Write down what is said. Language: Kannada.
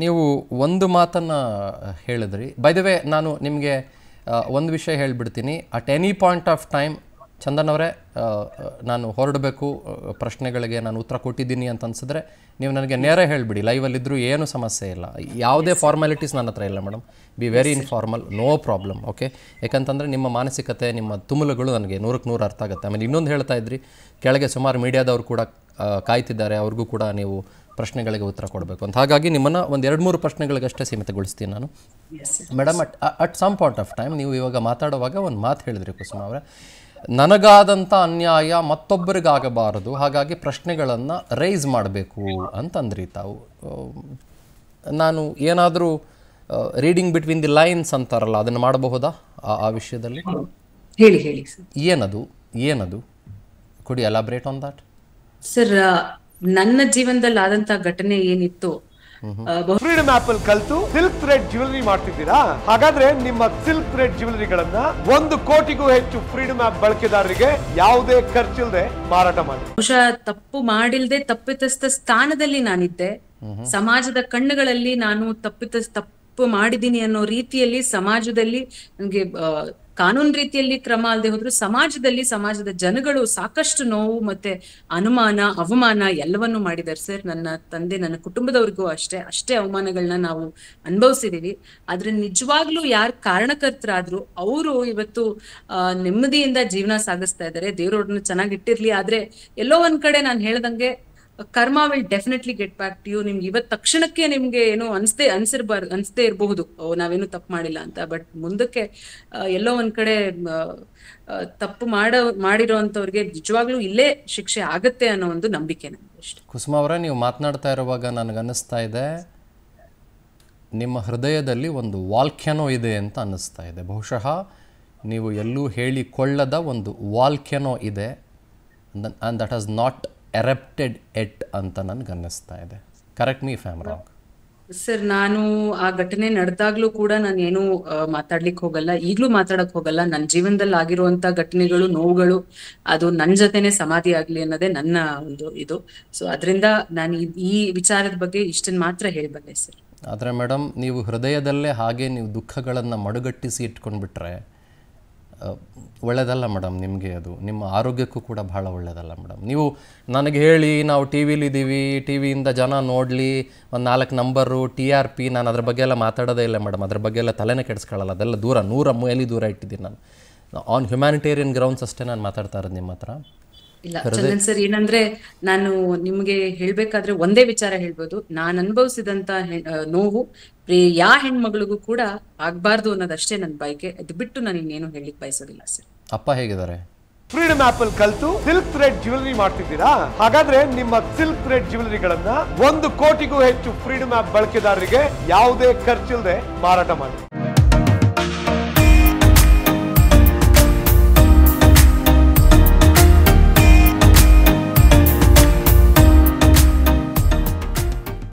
ನೀವು ಒಂದು ಮಾತನ್ನು ಹೇಳಿದ್ರಿ ಬೈ ದ ವೇ ನಾನು ನಿಮಗೆ ಒಂದು ವಿಷಯ ಹೇಳಿಬಿಡ್ತೀನಿ at any point of time Chandan ಅವರೇ ನಾನು ಹೊರಡಬೇಕು ಪ್ರಶ್ನೆಗಳಿಗೆ ನಾನು ಉತ್ತರ ಕೊಟ್ಟಿದ್ದೀನಿ ಅಂತ ಅನ್ಸಿದ್ರೆ ನೀವು ನನಗೆ ನೇರ ಹೇಳಿಬಿಡಿ ಲೈವಲ್ಲಿದ್ದರೂ ಏನು ಸಮಸ್ಯೆ ಇಲ್ಲ ಯಾವುದೇ ಫಾರ್ಮ್ಯಾಲಿಟೀಸ್ ನನ್ನ ಹತ್ರ ಇಲ್ಲ madam be very informal no problem okay ಯಾಕಂತಂದರೆ ನಿಮ್ಮ ಮಾನಸಿಕತೆ ನಿಮ್ಮ ತುಮಲುಗಳು ನನಗೆ ನೂರಕ್ಕೆ ನೂರು ಅರ್ಥ ಆಗುತ್ತೆ ಆಮೇಲೆ ಇನ್ನೊಂದು ಹೇಳ್ತಾ ಇದ್ರಿ ಕೆಳಗೆ ಸುಮಾರು ಮೀಡಿಯಾದವರು ಕೂಡ ಕಾಯ್ತಿದ್ದಾರೆ ಅವ್ರಿಗೂ ಕೂಡ ನೀವು ಪ್ರಶ್ನೆಗಳಿಗೆ ಉತ್ತರ ಕೊಡಬೇಕು ಅಂತ ಹಾಗಾಗಿ ನಿಮ್ಮನ್ನು ಒಂದು ಎರಡು ಮೂರು ಪ್ರಶ್ನೆಗಳಿಗಷ್ಟೇ ಸೀಮಿತಗೊಳಿಸ್ತೀನಿ ನಾನು madam at at some point of time ನೀವು ಇವಾಗ ಮಾತಾಡುವಾಗ ಒಂದು ಮಾತು ಹೇಳಿದ್ರಿ ಕುಸುಮ ಅವರ ನನಗಾದಂಥ ಅನ್ಯಾಯ ಮತ್ತೊಬ್ಬರಿಗಾಗಬಾರದು ಹಾಗಾಗಿ ಪ್ರಶ್ನೆಗಳನ್ನು ರೈಸ್ ಮಾಡಬೇಕು ಅಂತಂದ್ರಿ ತಾವು ನಾನು ಏನಾದರೂ ರೀಡಿಂಗ್ ಬಿಟ್ವೀನ್ ದಿ ಲೈನ್ಸ್ ಅಂತಾರಲ್ಲ ಅದನ್ನು ಮಾಡಬಹುದಾ ಆ ವಿಷಯದಲ್ಲಿ ಹೇಳಿ ಹೇಳಿ ಏನದು ಏನದು ಕುಡಿ ಎಲಾಬ್ರೇಟ್ ಆನ್ ದಟ್ ಸರ್ ನನ್ನ ಜೀವನದಲ್ಲಿ ಆದಂತ ಘಟನೆ ಏನಿತ್ತು ಫ್ರೀಡಮ್ ಆಪ್ ಅಲ್ಲಿ ಕಲ್ತು ಸಿಲ್ಕ್ ಥ್ರೆಡ್ ಜ್ಯುವೆಲರಿ ಮಾಡ್ತಿದ್ದೀರಾ ಹಾಗಾದ್ರೆ ನಿಮ್ಮ ಸಿಲ್ಕ್ ಥ್ರೆಡ್ ಜ್ಯುವೆಲರಿಗಳನ್ನ ಒಂದು ಕೋಟಿಗೂ ಹೆಚ್ಚು ಫ್ರೀಡಮ್ ಆಪ್ ಬಳಕೆದಾರರಿಗೆ ಯಾವುದೇ ಖರ್ಚಿಲ್ಲದೆ ಮಾರಾಟ ಮಾಡಿ ಬಹುಶಃ ತಪ್ಪು ಮಾಡಿಲ್ದೆ ತಪ್ಪಿತಸ್ಥ ಸ್ಥಾನದಲ್ಲಿ ನಾನಿದ್ದೆ ಸಮಾಜದ ಕಣ್ಣುಗಳಲ್ಲಿ ನಾನು ತಪ್ಪಿತ ತಪ್ಪು ಮಾಡಿದ್ದೀನಿ ಅನ್ನೋ ರೀತಿಯಲ್ಲಿ ಸಮಾಜದಲ್ಲಿ ನನಗೆ ಕಾನೂನು ರೀತಿಯಲ್ಲಿ ಕ್ರಮ ಅಲ್ಲದೆ ಹೋದ್ರು ಸಮಾಜದಲ್ಲಿ ಸಮಾಜದ ಜನಗಳು ಸಾಕಷ್ಟು ನೋವು ಮತ್ತೆ ಅನುಮಾನ ಅವಮಾನ ಎಲ್ಲವನ್ನು ಮಾಡಿದ್ದಾರೆ ಸರ್ ನನ್ನ ತಂದೆ ನನ್ನ ಕುಟುಂಬದವ್ರಿಗೂ ಅಷ್ಟೇ ಅಷ್ಟೇ ಅವಮಾನಗಳನ್ನ ನಾವು ಅನುಭವಿಸಿದೀವಿ ಆದ್ರೆ ನಿಜವಾಗ್ಲೂ ಯಾರು ಕಾರಣಕರ್ತರಾದ್ರು ಅವರು ಇವತ್ತು ಅಹ್ ನೆಮ್ಮದಿಯಿಂದ ಜೀವನ ಸಾಗಿಸ್ತಾ ಇದ್ದಾರೆ ದೇವ್ರವ್ರನ್ನ ಇಟ್ಟಿರ್ಲಿ ಆದ್ರೆ ಎಲ್ಲೋ ಒಂದ್ ಕಡೆ ನಾನು ಹೇಳ್ದಂಗೆ karma will definitely get back to you ನಿಮ್ಗೆ ಇವತ್ತು ತಕ್ಷಣಕ್ಕೆ ನಿಮ್ಗೆ ಏನು ಅನ್ಸದೆ ಅನ್ಸಿರ್ಬಾರ್ದು ಅನ್ಸದೇ ಇರಬಹುದು ನಾವೇನು ತಪ್ಪು ಮಾಡಿಲ್ಲ ಅಂತ ಬಟ್ ಮುಂದಕ್ಕೆ ಎಲ್ಲೋ ಒಂದ್ ಕಡೆ ತಪ್ಪು ಮಾಡ ಮಾಡಿರೋಂಥವ್ರಿಗೆ ನಿಜವಾಗ್ಲೂ ಇಲ್ಲೇ ಶಿಕ್ಷೆ ಆಗುತ್ತೆ ಅನ್ನೋ ಒಂದು ನಂಬಿಕೆ ನನ್ಗೆ ಕುಸುಮ ಅವರೇ ನೀವು ಮಾತನಾಡ್ತಾ ಇರುವಾಗ ಅನ್ನಿಸ್ತಾ ಇದೆ ನಿಮ್ಮ ಹೃದಯದಲ್ಲಿ ಒಂದು ವಾಲ್ಖ್ಯನೋ ಇದೆ ಅಂತ ಅನ್ನಿಸ್ತಾ ಇದೆ ಬಹುಶಃ ನೀವು ಎಲ್ಲೂ ಹೇಳಿಕೊಳ್ಳದ ಒಂದು ವಾಲ್ಖ್ಯನೋ ಇದೆ and that has not erupted yet ಅಂತ ನನಗೆ ಅನ್ನಿಸ್ತಾ ಇದೆ correct me if I'm wrong sir ನಾನು ಆ ಘಟನೆ ನಡೆದಾಗ್ಲೂ ಕೂಡ ನಾನು ಏನು ಮಾತಾಡ್ಲಿಕ್ಕೆ ಹೋಗಲ್ಲ ಈಗ್ಲೂ ಮಾತಾಡಕ್ ಹೋಗಲ್ಲ ನನ್ನ ಜೀವನದಲ್ಲಿ ಆಗಿರುವಂತ ಘಟನೆಗಳು ನೋವುಗಳು ಅದು ನನ್ನ ಜೊತೆನೆ ಸಮಾಧಿ ಆಗ್ಲಿ ಅನ್ನೋದೇ ನನ್ನ ಒಂದು ಇದು ಸೊ ಅದರಿಂದ ನಾನು ಈ ವಿಚಾರದ ಬಗ್ಗೆ ಇಷ್ಟನ್ನು ಮಾತ್ರ ಹೇಳಬಲ್ಲೆ ಸರ್ ಆದ್ರೆ ಮೇಡಮ್ ನೀವು ಹೃದಯದಲ್ಲೇ ಹಾಗೆ ನೀವು ದುಃಖಗಳನ್ನ ಮಡುಗಟ್ಟಿಸಿ ಇಟ್ಕೊಂಡ್ಬಿಟ್ರೆ ಒಳ್ಳೆಯದಲ್ಲ ಮೇಡಮ್ ನಿಮಗೆ ಅದು ನಿಮ್ಮ ಆರೋಗ್ಯಕ್ಕೂ ಕೂಡ ಭಾಳ ಒಳ್ಳೆಯದಲ್ಲ ಮೇಡಮ್ ನೀವು ನನಗೆ ಹೇಳಿ ನಾವು ಟಿ ವಿಲಿದ್ದೀವಿ ಟಿ ವಿಯಿಂದ ಜನ ನೋಡಲಿ ಒಂದು ನಾಲ್ಕು ನಂಬರು ಟಿ ಆರ್ ಪಿ ನಾನು ಅದ್ರ ಬಗ್ಗೆ ಎಲ್ಲ ಮಾತಾಡೋದೇ ಇಲ್ಲ ಮೇಡಮ್ ಅದ್ರ ಬಗ್ಗೆ ಎಲ್ಲ ತಲೆನೇ ಕೆಡಿಸ್ಕೊಳ್ಳಲ್ಲ ಅದೆಲ್ಲ ದೂರ ನೂರ ಮೈಲಿ ದೂರ ಇಟ್ಟಿದ್ದೀನಿ ನಾನು ಆನ್ ಹ್ಯುಮ್ಯಾನಿಟೇರಿಯನ್ ಗ್ರೌಂಡ್ಸ್ ಅಷ್ಟೇ ನಾನು ಮಾತಾಡ್ತಾ ಇರೋದು ನಿಮ್ಮ ಹತ್ರ ಇಲ್ಲ ಚಂದನ್ ಸರ್ ಏನಂದ್ರೆ ನಾನು ನಿಮ್ಗೆ ಹೇಳ್ಬೇಕಾದ್ರೆ ಒಂದೇ ವಿಚಾರ ಹೇಳ್ಬೋದು ನಾನ್ ಅನುಭವಿಸಿದಂತ ನೋವು ಯಾ ಹೆಣ್ಮಗಳಿಗೂ ಕೂಡ ಆಗ್ಬಾರ್ದು ಅನ್ನೋದಷ್ಟೇ ನನ್ನ ಬಯಕೆ ಅದು ಬಿಟ್ಟು ನಾನು ಇನ್ನೇನು ಹೇಳಿಕ್ ಬಯಸೋದಿಲ್ಲ ಸರ್ ಅಪ್ಪ ಹೇಗಿದ್ದಾರೆ ಫ್ರೀಡಮ್ ಆಪ್ ಅಲ್ಲಿ ಕಲಿತು ಸಿಲ್ಕ್ ಥ್ರೆಡ್ ಜ್ಯುವೆಲರಿ ಮಾಡ್ತಿದ್ದೀರಾ ಹಾಗಾದ್ರೆ ನಿಮ್ಮ ಸಿಲ್ಕ್ ಥ್ರೆಡ್ ಜ್ಯುವೆಲರಿಗಳನ್ನ ಒಂದು ಕೋಟಿಗೂ ಹೆಚ್ಚು ಫ್ರೀಡಮ್ ಆಪ್ ಬಳಕೆದಾರರಿಗೆ ಯಾವುದೇ ಖರ್ಚಿಲ್ಲದೆ ಮಾರಾಟ ಮಾಡಿ